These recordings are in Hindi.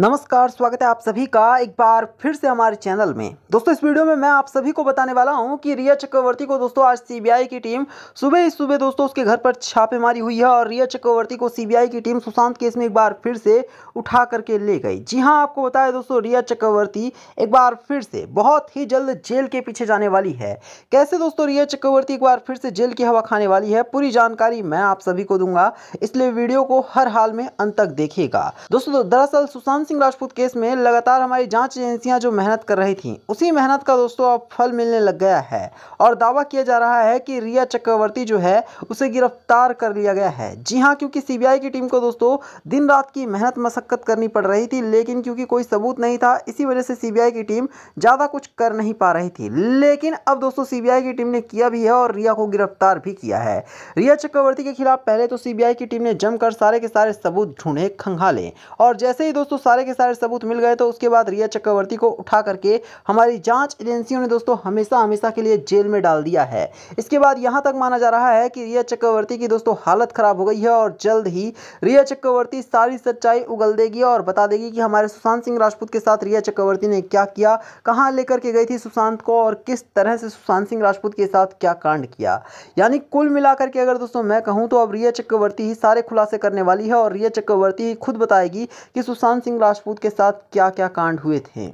नमस्कार स्वागत है आप सभी का एक बार फिर से हमारे चैनल में दोस्तों इस वीडियो में मैं आप सभी को बताने वाला हूं कि रिया चक्रवर्ती को दोस्तों आज सीबीआई की टीम सुबह ही सुबह दोस्तों उसके घर पर छापेमारी हुई है और रिया चक्रवर्ती को सीबीआई की टीम सुशांत केस में एक बार फिर से उठा करके ले गई जी हाँ आपको बताया दोस्तों रिया चक्रवर्ती एक बार फिर से बहुत ही जल्द जेल के पीछे जाने वाली है कैसे दोस्तों रिया चक्रवर्ती एक बार फिर से जेल की हवा खाने वाली है पूरी जानकारी मैं आप सभी को दूंगा इसलिए वीडियो को हर हाल में अंत तक देखेगा दोस्तों दरअसल सुशांत सिंह राजपूत केस में लगातार हमारी जांच एजेंसियां जो मेहनत कर रही थीं उसी मेहनत का दोस्तों अब फल मिलने लग गया है और दावा किया जा रहा है कि रिया चक्रवर्ती जो है उसे गिरफ्तार कर लिया गया है जी हां क्योंकि सीबीआई की टीम को दोस्तों दिन रात की मेहनत मशक्कत करनी पड़ रही थी लेकिन क्योंकि कोई सबूत नहीं था इसी वजह से सी की टीम ज़्यादा कुछ कर नहीं पा रही थी लेकिन अब दोस्तों सी की टीम ने किया भी है और रिया को गिरफ्तार भी किया है रिया चक्रवर्ती के खिलाफ पहले तो सी की टीम ने जमकर सारे के सारे सबूत ढूंढे खंगाले और जैसे ही दोस्तों सारे के सारे सबूत मिल गए तो उसके बाद रिया चक्रवर्ती को उठा करके हमारी जांच एजेंसियों ने दोस्तों हमेशा हमेशा के लिए जेल में डाल दिया है इसके बाद यहां तक माना जा रहा है कि रिया चक्रवर्ती की दोस्तों हालत ख़राब हो गई है और जल्द ही रिया चक्रवर्ती सारी सच्चाई उगल देगी और बता देगी कि हमारे सुशांत सिंह राजपूत के साथ रिया चक्रवर्ती ने क्या किया कहाँ लेकर के गई थी सुशांत को और किस तरह से सुशांत सिंह राजपूत के साथ क्या कांड किया यानी कुल मिलाकर के अगर दोस्तों मैं कहूँ तो अब रिया चक्रवर्ती ही सारे खुलासे करने वाली है और रिया चक्रवर्ती ही खुद बताएगी कि सुशांत सिंह राजपूत के साथ क्या क्या कांड हुए थे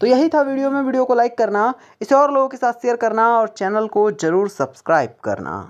तो यही था वीडियो में वीडियो को लाइक करना इसे और लोगों के साथ शेयर करना और चैनल को ज़रूर सब्सक्राइब करना